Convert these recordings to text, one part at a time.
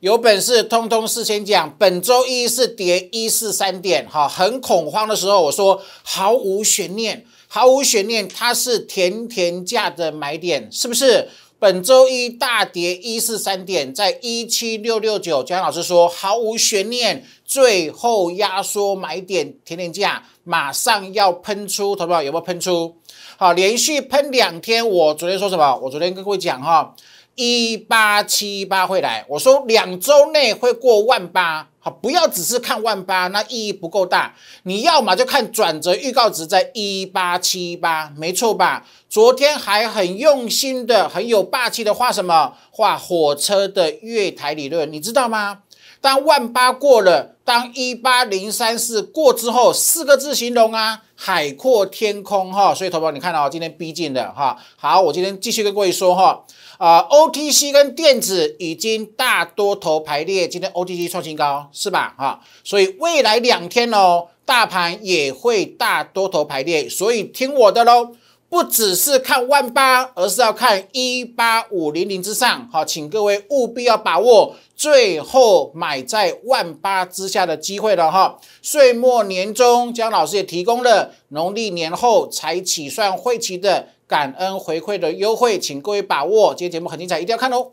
有本事通通事先讲，本周一是跌一四三点，哈，很恐慌的时候，我说毫无悬念，毫无悬念，它是甜甜价的买点，是不是？本周一大跌一四三点，在一七六六九，姜老师说毫无悬念，最后压缩买点，甜甜价马上要喷出，好不有没有喷出？好，连续喷两天，我昨天说什么？我昨天跟各位讲哈。一八七八会来，我说两周内会过万八，好，不要只是看万八，那意义不够大。你要么就看转折预告值在一八七八，没错吧？昨天还很用心的、很有霸气的画什么？画火车的月台理论，你知道吗？当万八过了，当一八零三四过之后，四个字形容啊，海阔天空哈。所以投保，你看到今天逼近了哈。好，我今天继续跟各位说哈，啊，OTC 跟电子已经大多头排列，今天 OTC 创新高是吧？哈，所以未来两天哦，大盘也会大多头排列，所以听我的喽。不只是看万八，而是要看一八五零零之上，好，请各位务必要把握最后买在万八之下的机会了哈。岁末年终，姜老师也提供了农历年后才起算会期的感恩回馈的优惠，请各位把握。今天节目很精彩，一定要看哦。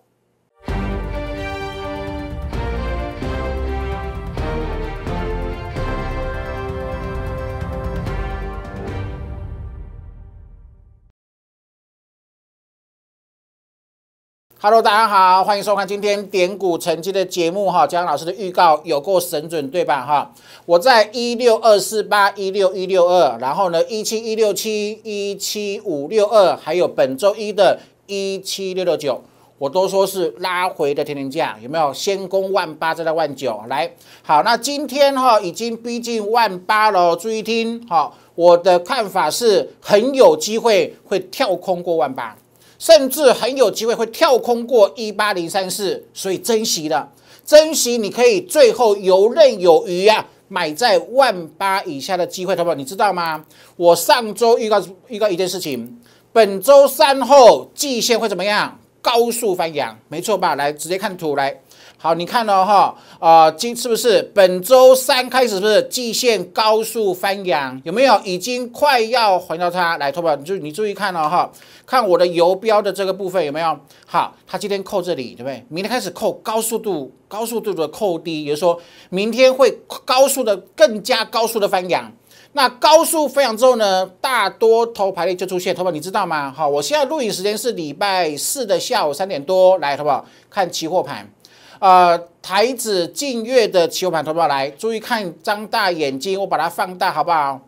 Hello，大家好，欢迎收看今天点股成绩的节目哈，江老师的预告有够神准对吧哈？我在一六二四八、一六一六二，然后呢一七一六七、一七五六二，还有本周一的一七六六九，我都说是拉回的天天价，有没有先攻万八再到万九？来，好，那今天哈已经逼近万八了，注意听哈，我的看法是很有机会会跳空过万八。甚至很有机会会跳空过一八零三四，所以珍惜了，珍惜你可以最后游刃有余啊，买在万八以下的机会，好不好？你知道吗？我上周预告预告一件事情，本周三后季线会怎么样？高速翻扬，没错吧？来，直接看图来。好，你看到哈啊，今是不是本周三开始是不是季限高速翻扬，有没有？已经快要回到它来，好宝，你就你注意看了哈，看我的游标的这个部分有没有？好，它今天扣这里对不对？明天开始扣高速度，高速度的扣低，也就是说明天会高速的更加高速的翻扬。那高速翻扬之后呢，大多头排列就出现，好不你知道吗？好，我现在录影时间是礼拜四的下午三点多，来好不好？看期货盘。呃，台子近月的期货盘投不来，注意看，张大眼睛，我把它放大好不好？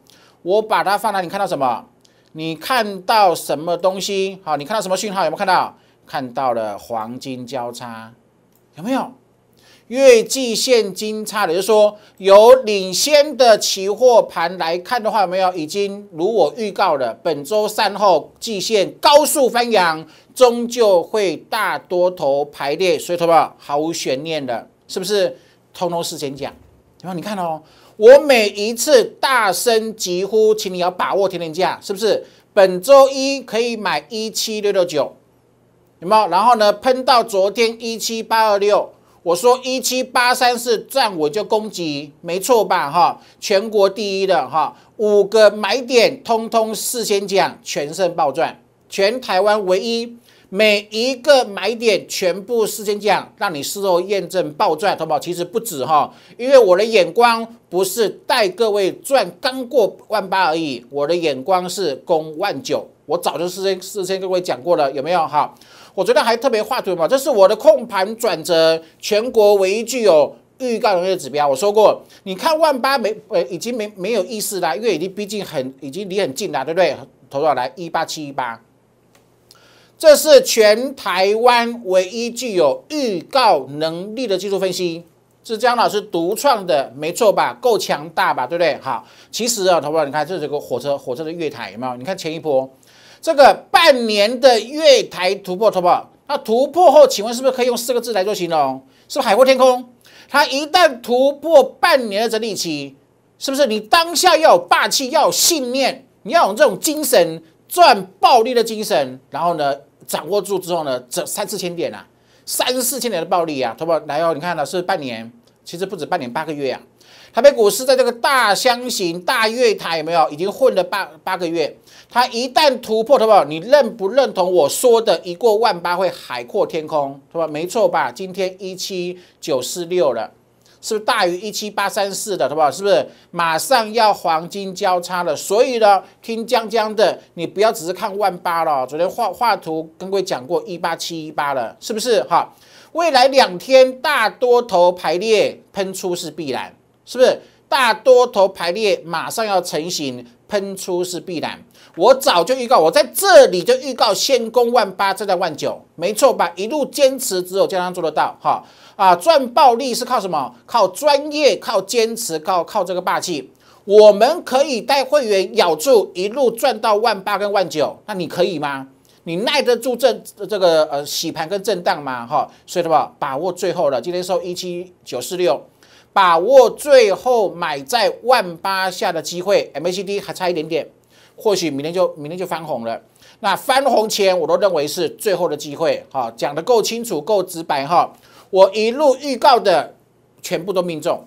我把它放大，你看到什么？你看到什么东西？好，你看到什么讯号？有没有看到？看到了黄金交叉，有没有？月季现金差，也就是说，有领先的期货盘来看的话，没有已经如我预告了，本周三后，季线高速翻扬。终究会大多头排列，所以好不好？毫无悬念的，是不是？通通事先讲，然后你看哦，我每一次大声疾呼，请你要把握天天价，是不是？本周一可以买一七六六九，有没有？然后呢，喷到昨天一七八二六，我说一七八三四站我就攻击，没错吧？哈，全国第一的哈，五个买点通通事先讲，全胜爆赚，全台湾唯一。每一个买点全部事先讲，让你事后验证爆赚，好不好？其实不止哈，因为我的眼光不是带各位赚刚过万八而已，我的眼光是攻万九。我早就事先事先各位讲过了，有没有哈？我觉得还特别画图嘛，这是我的控盘转折，全国唯一具有预告能力的指标。我说过，你看万八没呃已经没没有意思啦，因为已经毕竟很已经离很近啦，对不对？投到来一八七一八。这是全台湾唯一具有预告能力的技术分析，是江老师独创的，没错吧？够强大吧？对不对？好，其实啊，头宝，你看这是个火车，火车的月台有没有？你看前一波这个半年的月台突破，头宝，那突破后，请问是不是可以用四个字来做形容？是不是海阔天空。它一旦突破半年的整理期，是不是你当下要有霸气，要有信念，你要有这种精神，赚暴利的精神，然后呢？掌握住之后呢，这三四千点啊，三四千点的暴利啊，对吧？然后你看呢是半年，其实不止半年，八个月啊。台北股市在这个大箱型大月台有没有？已经混了八八个月，它一旦突破，对吧？你认不认同我说的？一过万八会海阔天空，对吧？没错吧？今天一七九四六了。是不是大于一七八三四的，好不好？是不是马上要黄金交叉了？所以呢，听江江的，你不要只是看万八了。昨天画画图跟各位讲过一八七一八了，是不是？好，未来两天大多头排列喷出是必然，是不是？大多头排列马上要成型，喷出是必然。我早就预告，我在这里就预告先攻万八，再在万九，没错吧？一路坚持，只有江江做得到。好。啊，赚暴利是靠什么？靠专业，靠坚持，靠靠这个霸气。我们可以带会员咬住一路赚到万八跟万九，那你可以吗？你耐得住震这个呃洗盘跟震荡吗？哈，所以的话，把握最后了？今天收一七九四六，把握最后买在万八下的机会，MACD 还差一点点，或许明天就明天就翻红了。那翻红前我都认为是最后的机会，哈，讲得够清楚，够直白，哈。我一路预告的全部都命中，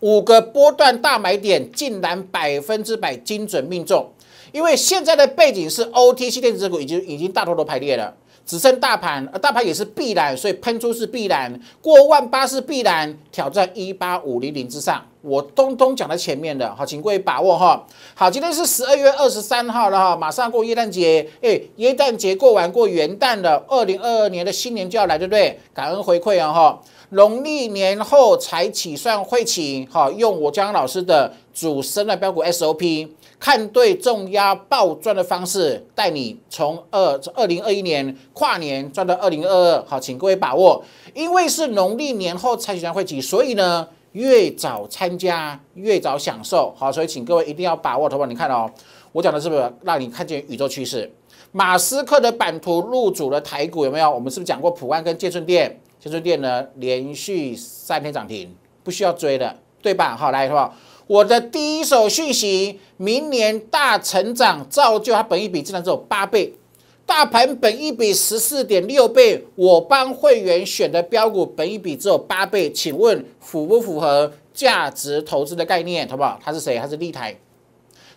五个波段大买点竟然百分之百精准命中。因为现在的背景是 OTC 电子股已经已经大多都排列了，只剩大盘，而大盘也是必然，所以喷出是必然，过万八是必然，挑战一八五零零之上。我通通讲在前面的，好，请各位把握哈。好，今天是十二月二十三号了哈，马上过耶诞节，哎，耶诞节过完过元旦了，二零二二年的新年就要来，对不对？感恩回馈啊哈，农历年后才起算会期。好，用我江老师的主升的标股 SOP，看对重压暴赚的方式，带你从二二零二一年跨年赚到二零二二，好，请各位把握，因为是农历年后才起算会期，所以呢。越早参加，越早享受。好，所以请各位一定要把握，好不你看哦，我讲的是不是让你看见宇宙趋势？马斯克的版图入主了台股，有没有？我们是不是讲过普安跟建顺店？建顺店呢，连续三天涨停，不需要追的，对吧？好，来，好不好？我的第一手讯息，明年大成长造就它，本益比竟然只有八倍。大盘本一比十四点六倍，我帮会员选的标股本一比只有八倍，请问符不符合价值投资的概念？好不好？他是谁？他是立台。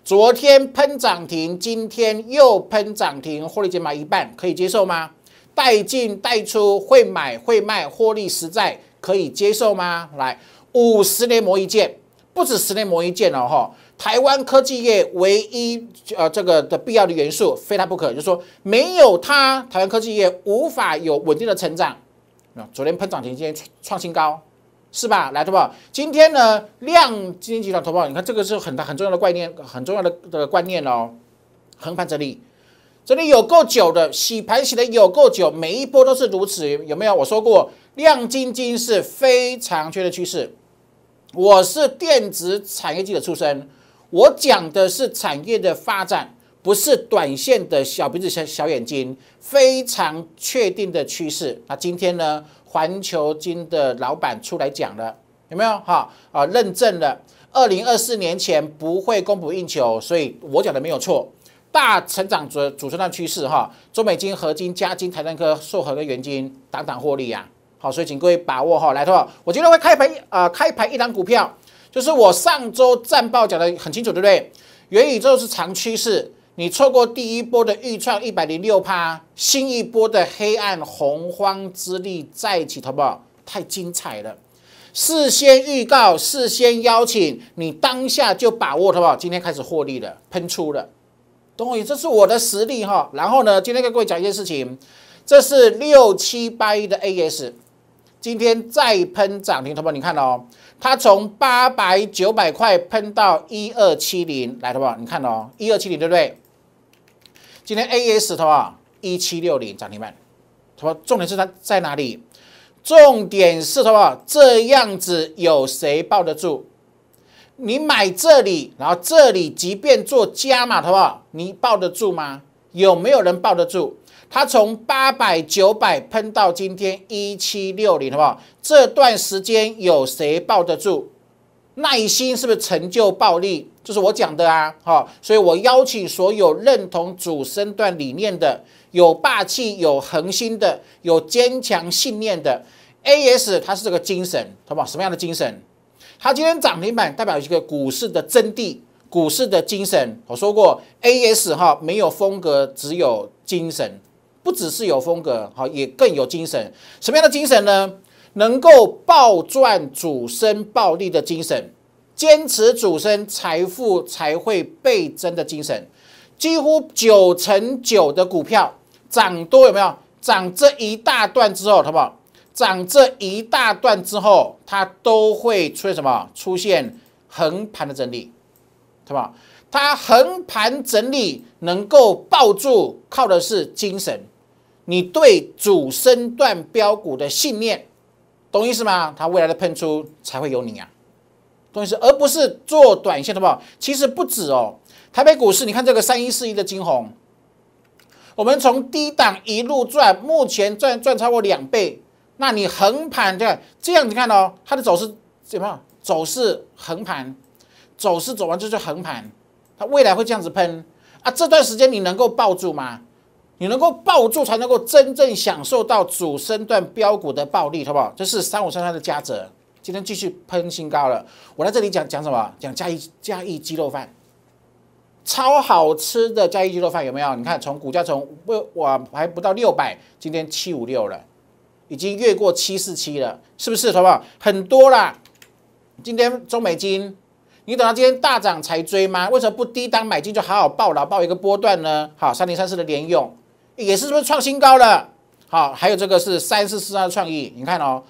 昨天喷涨停，今天又喷涨停，获利减码一半，可以接受吗？带进带出，会买会卖，获利实在，可以接受吗？来，五十年磨一件，不止十年磨一件了哈。台湾科技业唯一呃这个的必要的元素非它不可，就是说没有它，台湾科技业无法有稳定的成长。那昨天喷涨停，今天创新高，是吧？来，对不？今天呢，亮晶晶集团投破，你看这个是很大很重要的观念，很重要的的观念哦。横盘整理，这里有够久的洗盘洗的有够久，每一波都是如此，有没有？我说过，亮晶晶是非常缺的趋势。我是电子产业界的出身。我讲的是产业的发展，不是短线的小鼻子、小小眼睛非常确定的趋势。那今天呢，环球金的老板出来讲了，有没有？哈啊，认证了，二零二四年前不会供不应求，所以我讲的没有错。大成长主主升导趋势哈，中美金、合金、加金、台积科、硕和跟元金挡挡获利呀。好，所以请各位把握哈，来，我今天会开盘啊，开盘一档股票。就是我上周战报讲的很清楚，对不对？元宇宙是长趋势，你错过第一波的预创一百零六趴，新一波的黑暗洪荒之力再起，好不好？太精彩了！事先预告，事先邀请你当下就把握，好不好？今天开始获利了，喷出了，懂我意思？这是我的实力哈。然后呢，今天跟各位讲一件事情，这是六七八一的 AS。今天再喷涨停，好不你看哦，它从八百九百块喷到一二七零，来，好不你看哦，一二七零，对不对？今天 A S，的话一七六零涨停板，好重点是它在哪里？重点是，的话，这样子有谁抱得住？你买这里，然后这里即便做加码，的话，你抱得住吗？有没有人抱得住？它从八百九百喷到今天一七六零，好不好？这段时间有谁抱得住？耐心是不是成就暴利？这是我讲的啊，好，所以我邀请所有认同主升段理念的，有霸气、有恒心的、有坚强信念的 A S，它是这个精神，好不好？什么样的精神？它今天涨停板代表一个股市的真谛，股市的精神。我说过，A S 哈没有风格，只有精神。不只是有风格好，也更有精神。什么样的精神呢？能够暴赚主升暴利的精神，坚持主升财富才会倍增的精神。几乎九成九的股票涨多有没有？涨这一大段之后，好不好？涨这一大段之后，它都会出现什么？出现横盘的整理，好不好？它横盘整理能够抱住，靠的是精神。你对主升段标股的信念，懂意思吗？它未来的喷出才会有你啊，懂意思？而不是做短线，好不好？其实不止哦。台北股市，你看这个三一四一的金红，我们从低档一路赚，目前赚赚超过两倍。那你横盘的这样子看哦，它的走势怎么？走势横盘，走势走完就是横盘。它未来会这样子喷啊？这段时间你能够抱住吗？你能够抱住，才能够真正享受到主升段标股的暴利，好不好？这是三五三三的嘉值，今天继续喷新高了。我在这里讲讲什么？讲加一加一鸡肉饭，超好吃的加一鸡肉饭有没有？你看，从股价从不我还不到六百，今天七五六了，已经越过七四七了，是不是？好不好？很多啦。今天中美金，你等到今天大涨才追吗？为什么不低档买进就好好抱牢，抱一个波段呢？好，三零三四的连用，也是是不是创新高了？好，还有这个是三四四二创意，你看哦，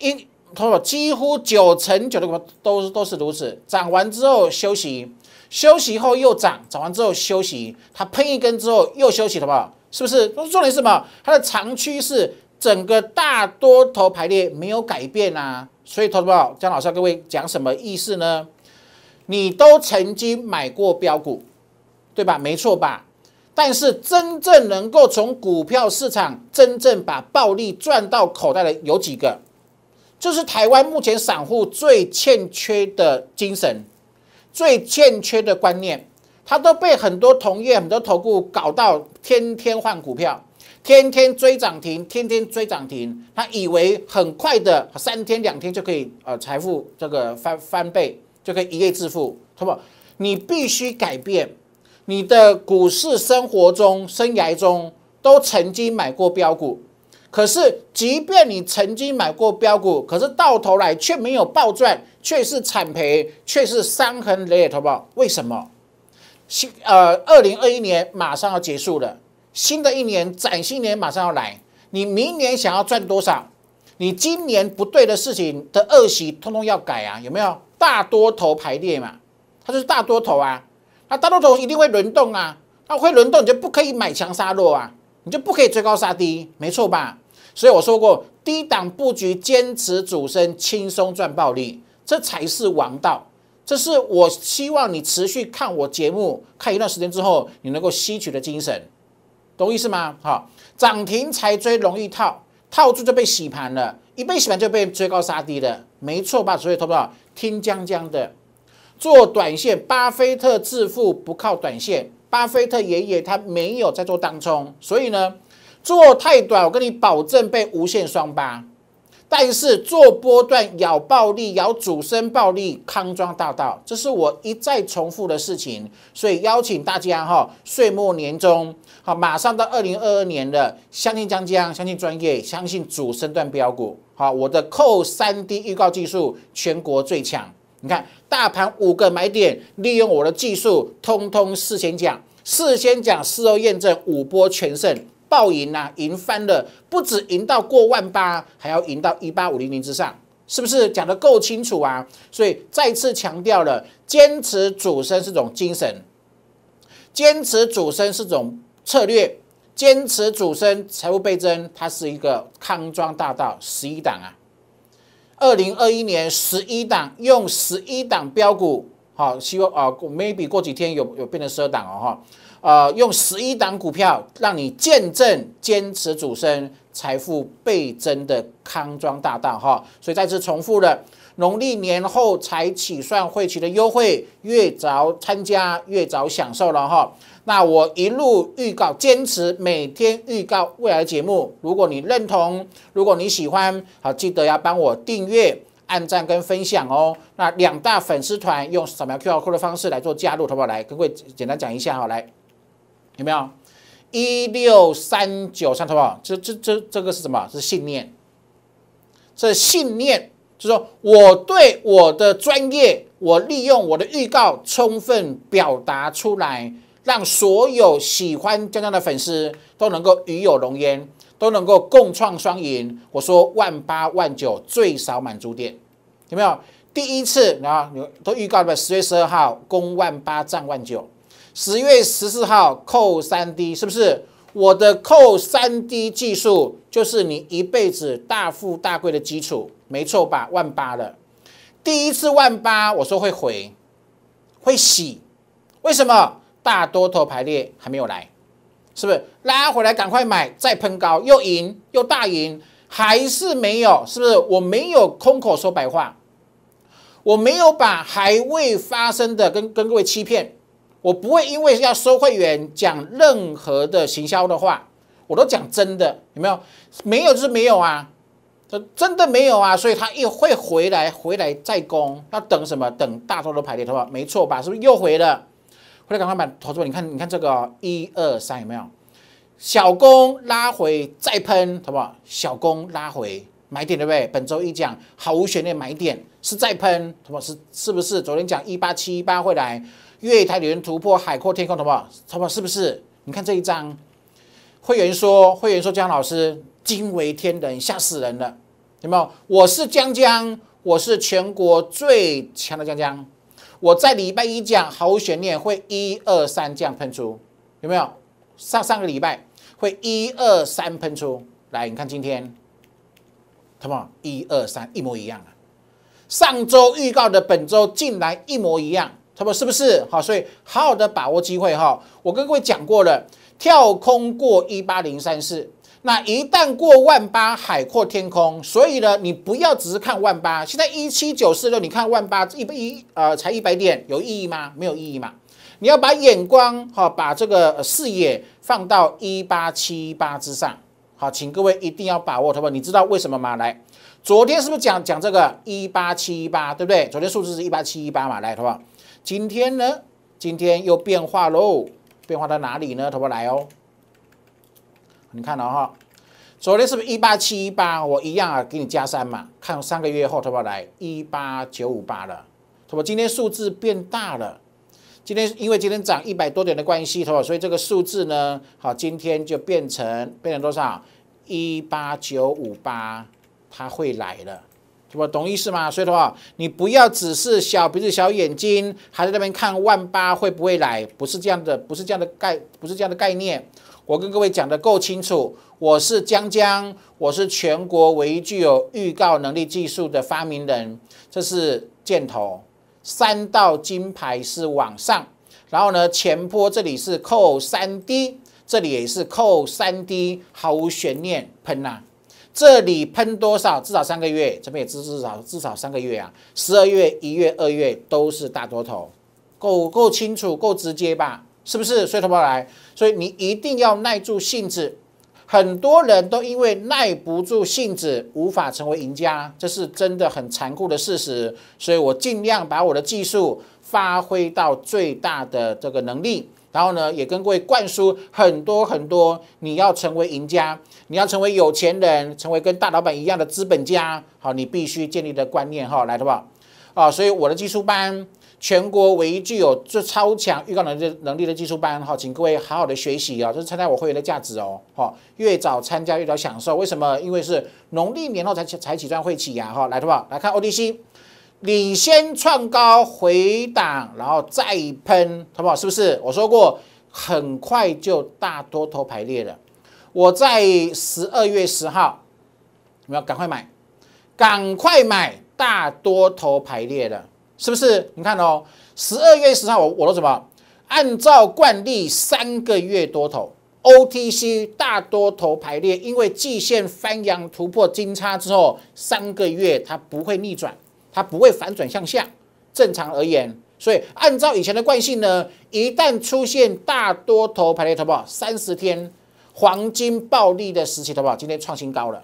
一，好几乎九成九的股都都是如此，涨完之后休息，休息后又涨，涨完之后休息，它喷一根之后又休息，好不好？是不是？重点是什么？它的长趋势整个大多头排列没有改变啊，所以好不好？江老师各位讲什么意思呢？你都曾经买过标股，对吧？没错吧？但是真正能够从股票市场真正把暴利赚到口袋的有几个？这是台湾目前散户最欠缺的精神，最欠缺的观念。他都被很多同业、很多投顾搞到天天换股票，天天追涨停，天天追涨停。他以为很快的三天两天就可以呃财富这个翻翻倍，就可以一夜致富。不，你必须改变。你的股市生活中、生涯中都曾经买过标股，可是即便你曾经买过标股，可是到头来却没有暴赚，却是惨赔，却是伤痕累累，好不好？为什么？新呃，二零二一年马上要结束了，新的一年崭新年马上要来，你明年想要赚多少？你今年不对的事情的恶习，通通要改啊，有没有？大多头排列嘛，它就是大多头啊。啊，大多头一定会轮动啊，啊会轮动，你就不可以买强杀弱啊，你就不可以追高杀低，没错吧？所以我说过，低档布局，坚持主升，轻松赚暴利，这才是王道。这是我希望你持续看我节目，看一段时间之后，你能够吸取的精神，懂我意思吗？好，涨停才追容易套，套住就被洗盘了，一被洗盘就被追高杀低的，没错吧？所以投资者听江江的。做短线，巴菲特致富不靠短线，巴菲特爷爷他没有在做当冲，所以呢，做太短，我跟你保证被无限双八。但是做波段咬暴利，咬主升暴利，康庄大道，这是我一再重复的事情。所以邀请大家哈，岁末年终，好，马上到二零二二年了，相信江江，相信专业，相信主升段标股，好，我的扣三 D 预告技术全国最强。你看大盘五个买点，利用我的技术，通通事先讲，事先讲，事后验证，五波全胜，暴赢啊，赢翻了，不止赢到过万八，还要赢到一八五零零之上，是不是讲的够清楚啊？所以再次强调了，坚持主升是种精神，坚持主升是种策略，坚持主升，财务倍增，它是一个康庄大道，十一档啊。二零二一年十一档用十一档标股，好，希望啊，maybe 过几天有有变成十二档哦，哈，呃，用十一档股票让你见证坚持主升财富倍增的康庄大道，哈，所以再次重复了，农历年后才起算会期的优惠，越早参加越早享受了，哈。那我一路预告，坚持每天预告未来节目。如果你认同，如果你喜欢，好记得要帮我订阅、按赞跟分享哦。那两大粉丝团用扫描 Q R Code 的方式来做加入好不好？来，各位简单讲一下好，来有没有？一六三九三不好？这这这这个是什么？是信念。这信念就是我对我的专业，我利用我的预告充分表达出来。让所有喜欢江江的粉丝都能够与有荣焉，都能够共创双赢。我说万八万九最少满足点，有没有？第一次啊，都预告了，十月十二号攻万八，涨万九。十月十四号扣三 D，是不是？我的扣三 D 技术就是你一辈子大富大贵的基础，没错吧？万八了，第一次万八，我说会回，会洗，为什么？大多头排列还没有来，是不是拉回来赶快买，再喷高又赢又大赢，还是没有？是不是我没有空口说白话，我没有把还未发生的跟跟各位欺骗，我不会因为要收会员讲任何的行销的话，我都讲真的，有没有？没有就是没有啊，真的没有啊，所以他一会回来回来再攻，要等什么？等大多头排列，好不好？没错吧？是不是又回了？这个刚刚买操作，你看，你看这个一二三有没有？小攻拉回再喷，不好？小攻拉回买点对不对？本周一讲毫无悬念买点是再喷，不好？是是不是？昨天讲一八七一八会来，粤台联突破海阔天空，好？好不好？是不是？你看这一张，会员说，会员说，江老师惊为天人，吓死人了，有没有？我是江江，我是全国最强的江江。我在礼拜一讲，毫无悬念会一二三这样喷出，有没有？上上个礼拜会一二三喷出来，你看今天，他们一二三一模一样啊？上周预告的本周竟然一模一样，他们是不是？好，所以好好的把握机会哈。我跟各位讲过了，跳空过一八零三四。那一旦过万八，海阔天空。所以呢，你不要只是看万八。现在一七九四六，你看万八，一不一呃，才一百点，有意义吗？没有意义嘛。你要把眼光哈，把这个视野放到一八七八之上。好，请各位一定要把握，好不你知道为什么吗？来，昨天是不是讲讲这个一八七一八，对不对？昨天数字是一八七一八嘛，来，好不好？今天呢，今天又变化喽，变化到哪里呢？好不来哦。你看到哈，昨天是不是一八七一八？我一样啊，给你加三嘛。看三个月后，他要来一八九五八了。他么？今天数字变大了？今天因为今天涨一百多点的关系，所以这个数字呢，好，今天就变成变成多少？一八九五八，它会来了，是不？懂意思吗？所以的话，你不要只是小鼻子小眼睛，还在那边看万八会不会来，不是这样的，不是这样的概，不是这样的概念。我跟各位讲的够清楚，我是江江，我是全国唯一具有预告能力技术的发明人。这是箭头，三道金牌是往上，然后呢前坡这里是扣三 D，这里也是扣三 D，毫无悬念喷呐。这里喷多少？至少三个月，这边也至至少至少三个月啊。十二月、一月、二月都是大多头，够够清楚，够直接吧？是不是所以不服来？所以你一定要耐住性子。很多人都因为耐不住性子，无法成为赢家，这是真的很残酷的事实。所以我尽量把我的技术发挥到最大的这个能力。然后呢，也跟各位灌输很多很多，你要成为赢家，你要成为有钱人，成为跟大老板一样的资本家。好，你必须建立的观念。好，来得吧？啊，所以我的技术班。全国唯一具有这超强预告能力能力的技术班哈，请各位好好的学习啊，就是参加我会员的价值哦，哈，越早参加越早享受。为什么？因为是农历年后才起才起转会起呀，哈，来，好不好？来看 ODC 领先创高回档，然后再喷，好不好？是不是？我说过，很快就大多头排列了。我在十二月十号，我们要赶快买，赶快买，大多头排列的。是不是？你看哦，十二月十号我我都什么？按照惯例，三个月多头，OTC 大多头排列，因为季线翻阳突破金叉之后，三个月它不会逆转，它不会反转向下，正常而言。所以按照以前的惯性呢，一旦出现大多头排列，好不好？三十天黄金暴利的时期，好不好？今天创新高了，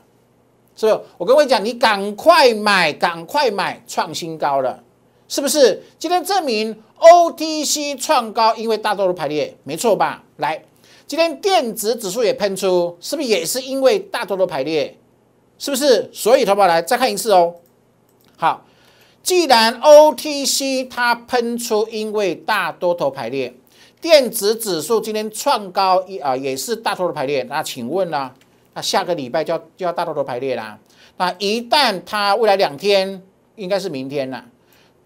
是不是？我跟你讲，你赶快买，赶快买，创新高了。是不是今天证明 OTC 创高，因为大多头排列，没错吧？来，今天电子指数也喷出，是不是也是因为大多头排列？是不是？所以投保来再看一次哦。好，既然 OTC 它喷出，因为大多头排列，电子指数今天创高一啊，也是大多头排列。那请问呢？那下个礼拜就要就要大多头排列啦。那一旦它未来两天，应该是明天啦。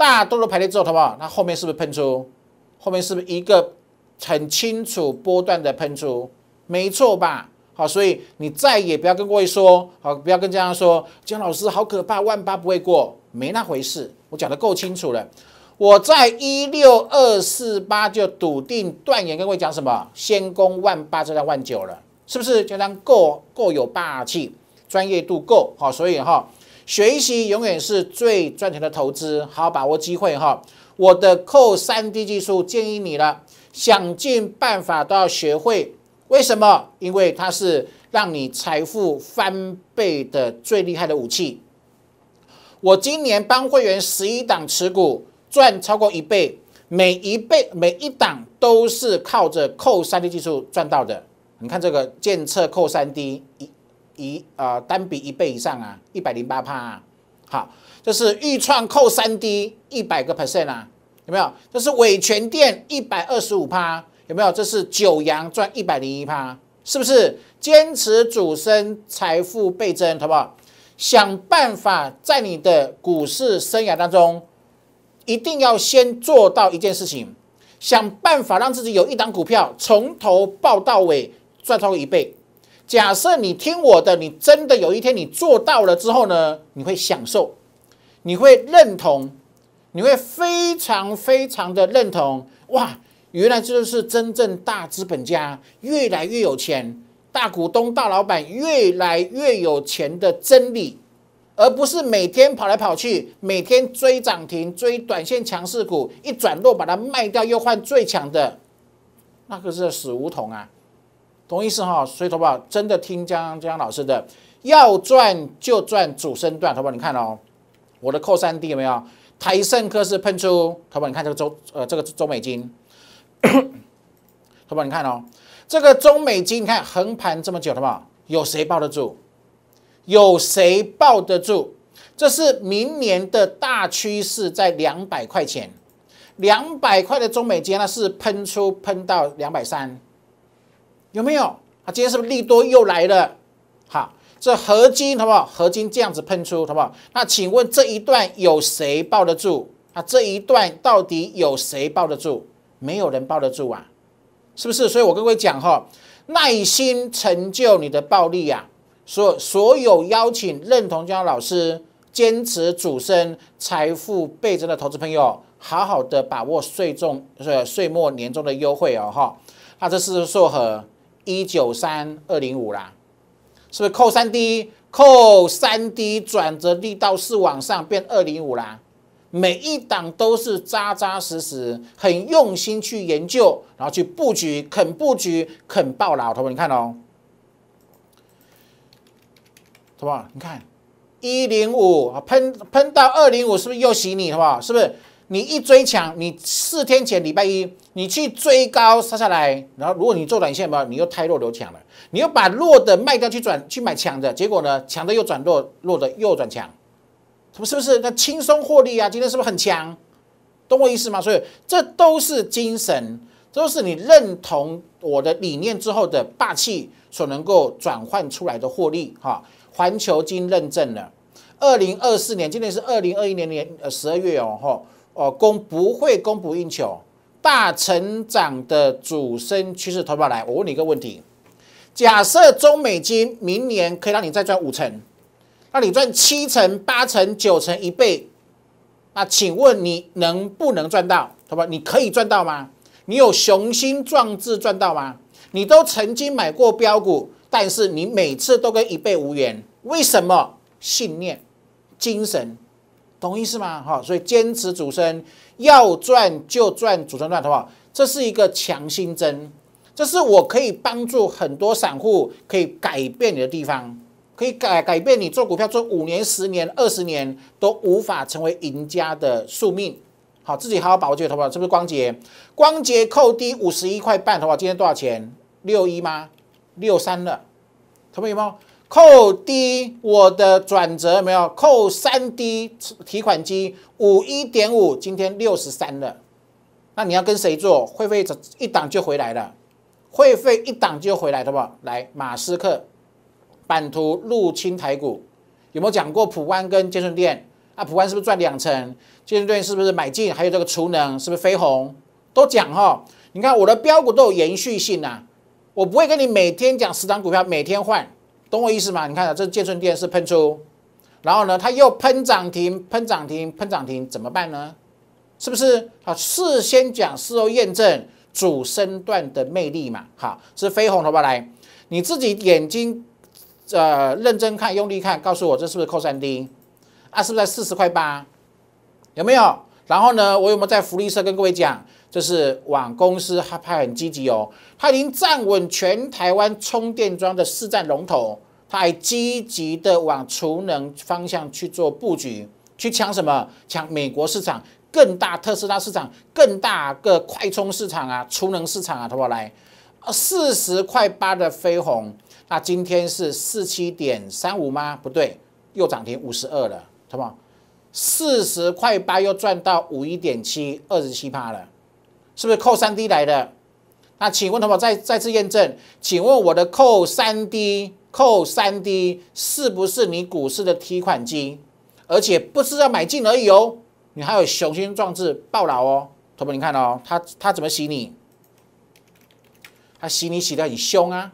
大多了排列之后，好不好？那后面是不是喷出？后面是不是一个很清楚波段的喷出？没错吧？好，所以你再也不要跟各位说，好，不要跟家长说，江老师好可怕，万八不会过，没那回事。我讲的够清楚了，我在一六二四八就笃定断言，跟各位讲什么？先攻万八，再到万九了，是不是？就当够够有霸气，专业度够，好，所以哈。学习永远是最赚钱的投资，好好把握机会哈！我的扣三 D 技术建议你了，想尽办法都要学会。为什么？因为它是让你财富翻倍的最厉害的武器。我今年帮会员十一档持股赚超过一倍，每一倍每一档都是靠着扣三 D 技术赚到的。你看这个监测扣三 D 一。一呃单笔一倍以上啊，一百零八趴，好，这是预创扣三 D 一百个 percent 啊，有没有？这是伟全店一百二十五趴，有没有？这是九阳赚一百零一趴，是不是？坚持主升，财富倍增，好不好？想办法在你的股市生涯当中，一定要先做到一件事情，想办法让自己有一档股票从头爆到尾赚超过一倍。假设你听我的，你真的有一天你做到了之后呢，你会享受，你会认同，你会非常非常的认同哇！原来这就是真正大资本家越来越有钱，大股东大老板越来越有钱的真理，而不是每天跑来跑去，每天追涨停、追短线强势股，一转落把它卖掉，又换最强的，那可是死梧桐啊。同意思哈，所以投保真的听江江老师的，要赚就赚主升段。投保你看哦，我的扣三 D 有没有？台盛科是喷出投保你看这个周呃这个中美金，投保你看哦，这个中美金你看横盘这么久的嘛，有谁抱得住？有谁抱得住？这是明年的大趋势，在两百块钱，两百块的中美金呢是喷出喷到两百三。有没有？啊，今天是不是利多又来了？好，这合金好不好？合金这样子喷出好不好？那请问这一段有谁抱得住？啊，这一段到底有谁抱得住？没有人抱得住啊，是不是？所以我跟各位讲哈，耐心成就你的暴利呀！所所有邀请认同江老师，坚持主升财富倍增的投资朋友，好好的把握税中呃税末年终的优惠哦哈！那这是说和。一九三二零五啦，是不是扣三 D？扣三 D 转折力到四往上变二零五啦。每一档都是扎扎实实，很用心去研究，然后去布局，肯布局，肯爆。老头，你看哦，好不好？你看一零五喷喷到二零五，是不是又洗你？好不好？是不是？你一追强，你四天前礼拜一你去追高杀下来，然后如果你做短线吧，你又太弱留强了，你又把弱的卖掉去转去买强的，结果呢，强的又转弱，弱的又转强，什不是不是？那轻松获利啊！今天是不是很强？懂我意思吗？所以这都是精神，都是你认同我的理念之后的霸气所能够转换出来的获利哈。环球金认证了，二零二四年，今天是二零二一年年呃十二月哦吼。哦，供不会供不应求，大成长的主升趋势，投保来，我问你一个问题：假设中美金明年可以让你再赚五成，让你赚七成、八成、九成一倍，那请问你能不能赚到？投保，你可以赚到吗？你有雄心壮志赚到吗？你都曾经买过标股，但是你每次都跟一倍无缘，为什么？信念，精神。懂意思吗？哈，所以坚持主升，要赚就赚主升段，好不好？这是一个强心针，这是我可以帮助很多散户可以改变你的地方，可以改改变你做股票做五年、十年、二十年都无法成为赢家的宿命。好，自己好好把握这好不好？这不是光洁，光洁扣低五十一块半，好不好？今天多少钱？六一吗？六三了，同意吗？扣低我的转折没有？扣三 D 提款机五一点五，今天六十三了。那你要跟谁做？会费一档就回来了，会费一档就回来的不？来，马斯克，版图入侵台股有没有讲过？普湾跟建顺店？啊，普湾是不是赚两成？建顺店是不是买进？还有这个储能是不是飞鸿？都讲哈。你看我的标股都有延续性呐，我不会跟你每天讲十档股票，每天换。懂我意思吗？你看，这建顺电是喷出，然后呢，它又喷涨停，喷涨停，喷涨停，怎么办呢？是不是？好，事先讲，事后验证，主升段的魅力嘛。好，是飞鸿，好不好？来，你自己眼睛，呃，认真看，用力看，告诉我这是不是扣三 D？啊，是不是在四十块八？有没有？然后呢，我有没有在福利社跟各位讲，就是往公司还派很积极哦，他已经站稳全台湾充电桩的市占龙头。还积极的往储能方向去做布局，去抢什么？抢美国市场更大，特斯拉市场更大，个快充市场啊，储能市场啊，好不好？来，四十块八的飞虹，那今天是四七点三五吗？不对，又涨停五十二了，不好？四十块八又赚到五一点七，二十七趴了，是不是扣三 D 来的？那请问，同伙再再次验证，请问我的扣三 D？扣三 D 是不是你股市的提款机？而且不是要买进而已哦，你还有雄心壮志暴老哦，朋友你看哦，他他怎么洗你？他洗你洗的很凶啊！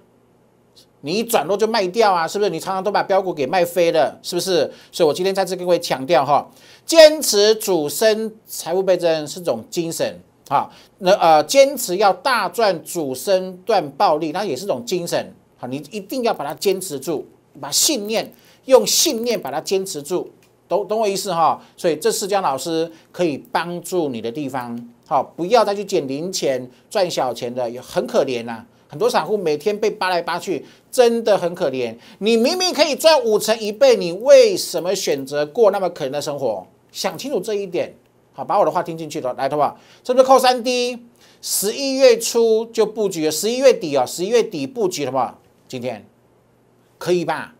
你一转落就卖掉啊，是不是？你常常都把标股给卖飞了，是不是？所以，我今天再次各位强调哈，坚持主升财务倍增是种精神啊。那呃，坚持要大赚主升段暴利，那也是种精神。好，你一定要把它坚持住，把信念，用信念把它坚持住，懂懂我意思哈？所以这四江老师可以帮助你的地方，好，不要再去捡零钱赚小钱的，很可怜呐。很多散户每天被扒来扒去，真的很可怜。你明明可以赚五成一倍，你为什么选择过那么可怜的生活？想清楚这一点，好，把我的话听进去了，来，好不是不是扣三 D？十一月初就布局了，十一月底啊，十一月底布局了嘛？今天可以吧？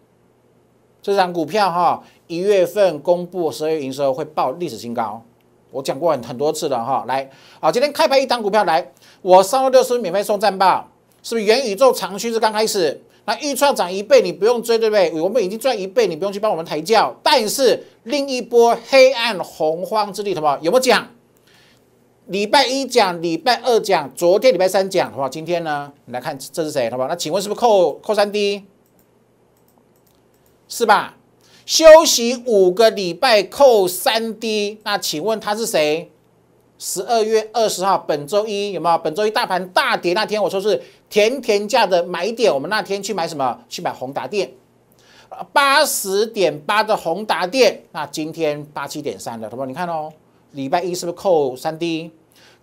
这张股票哈，一月份公布十二月营收会报历史新高，我讲过很很多次了哈。来，好，今天开盘一档股票来，我三六六是不是免费送战报？是不是元宇宙长趋是刚开始？那预创涨一倍，你不用追，对不对？我们已经赚一倍，你不用去帮我们抬轿。但是另一波黑暗洪荒之力什么？有没有讲？礼拜一讲，礼拜二讲，昨天礼拜三讲，好不好？今天呢？你来看这是谁，好不好？那请问是不是扣扣三 D，是吧？休息五个礼拜扣三 D，那请问他是谁？十二月二十号本周一有没有？本周一大盘大跌那天，我说是甜甜价的买点，我们那天去买什么？去买宏达电，八十点八的宏达电，那今天八七点三的，好不好？你看哦。礼拜一是不是扣三 D？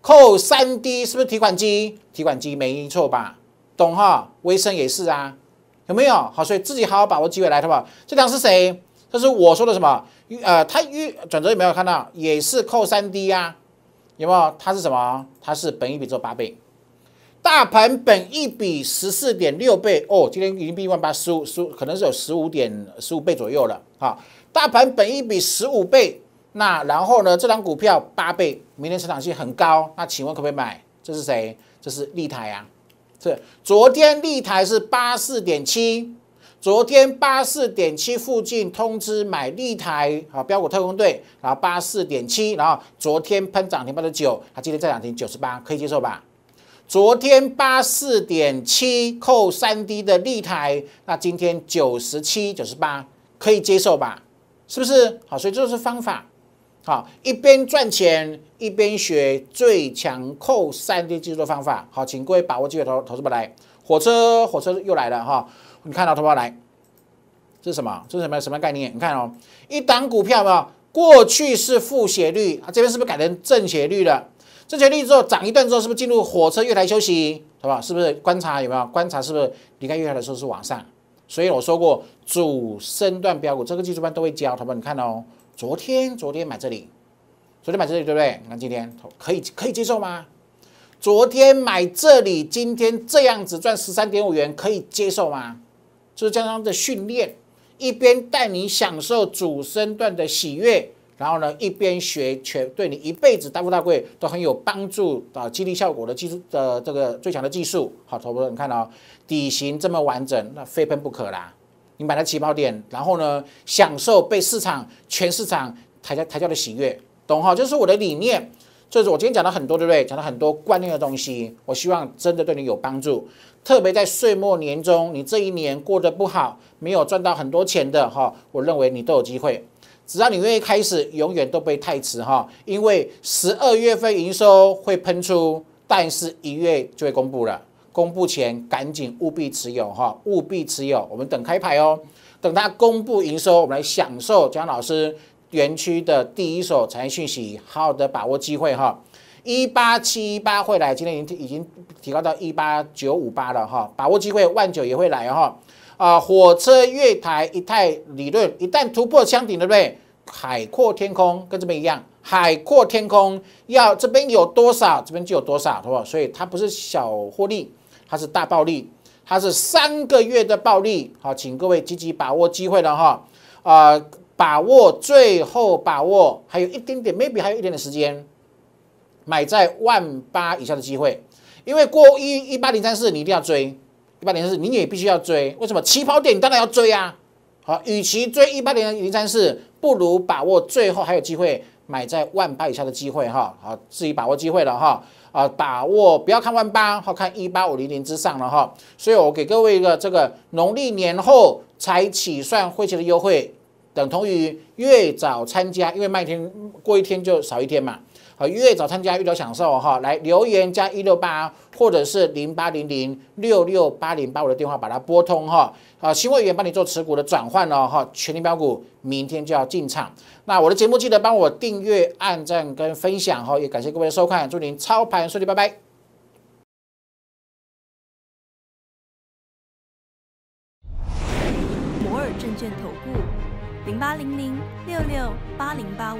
扣三 D 是不是提款机？提款机没错吧？懂哈？微升也是啊，有没有？好，所以自己好好把握机会来，是吧？这张是谁？这是我说的什么？呃，它预转折有没有看到？也是扣三 D 呀？有没有？它是什么？它是本一比做八倍，大盘本一比十四点六倍哦，今天已经比一万八，十五十五可能是有十五点十五倍左右了，啊。大盘本一比十五倍。那然后呢？这张股票八倍，明天成长性很高。那请问可不可以买？这是谁？这是利台啊。是昨天利台是八四点七，昨天八四点七附近通知买利台啊，标股特工队后八四点七，然后昨天喷涨停八十九，它今天再涨停九十八，可以接受吧？昨天八四点七扣三 D 的利台，那今天九十七、九十八可以接受吧？是不是？好，所以这是方法。好，一边赚钱一边学最强扣三 D 技术的方法。好，请各位把握机会投投资吧。来，火车火车又来了哈，你看到没有？来，这是什么？这是什么什么概念？你看哦，一档股票嘛，过去是负斜率，啊，这边是不是改成正斜率了？正斜率之后涨一段之后，是不是进入火车月台休息？好不好？是不是观察有没有？观察是不是离开月台的时候是往上？所以我说过，主升段标股这个技术班都会教，他学你看哦。昨天，昨天买这里，昨天买这里，对不对？那今天可以可以接受吗？昨天买这里，今天这样子赚十三点五元，可以接受吗？就是他们的训练，一边带你享受主身段的喜悦，然后呢，一边学全对你一辈子大富大贵都很有帮助啊，激励效果的技术的这个最强的技术。好，头部你看啊，底型这么完整，那非喷不可啦。你买到起跑点，然后呢，享受被市场全市场抬价抬价的喜悦，懂哈？就是我的理念，就是我今天讲了很多，对不对？讲了很多观念的东西，我希望真的对你有帮助。特别在岁末年终，你这一年过得不好，没有赚到很多钱的哈，我认为你都有机会，只要你愿意开始，永远都不会太迟哈。因为十二月份营收会喷出，但是一月就会公布了。公布前赶紧务必持有哈，务必持有，我们等开牌哦，等它公布营收，我们来享受蒋老师园区的第一手产业讯息，好好的把握机会哈。一八七一八会来，今天已经已经提高到一八九五八了哈，把握机会，万九也会来哈啊！火车月台一太理论，一旦突破箱顶，对不对？海阔天空，跟这边一样，海阔天空要这边有多少，这边就有多少，好不？好？所以它不是小获利。它是大暴利，它是三个月的暴利，好，请各位积极把握机会了哈，啊，把握最后把握，还有一点点，maybe 还有一点点时间，买在万八以下的机会，因为过一一八零三四你一定要追，一八零三四你也必须要追，为什么起跑点当然要追啊，好，与其追一八零零三四，不如把握最后还有机会。买在万八以下的机会哈，好自己把握机会了哈啊，把握不要看万八，好看一八五零零之上了哈，所以我给各位一个这个农历年后才起算汇钱的优惠，等同于越早参加，因为卖天过一天就少一天嘛。好，越早参加越早享受哈，来留言加一六八，或者是零八零零六六八零八五的电话把它拨通哈，啊，新会员帮你做持股的转换哦哈，全力标股明天就要进场，那我的节目记得帮我订阅、按赞跟分享哈，也感谢各位的收看，祝您操盘顺利，拜拜。摩尔证券投顾零八零零六六八零八五。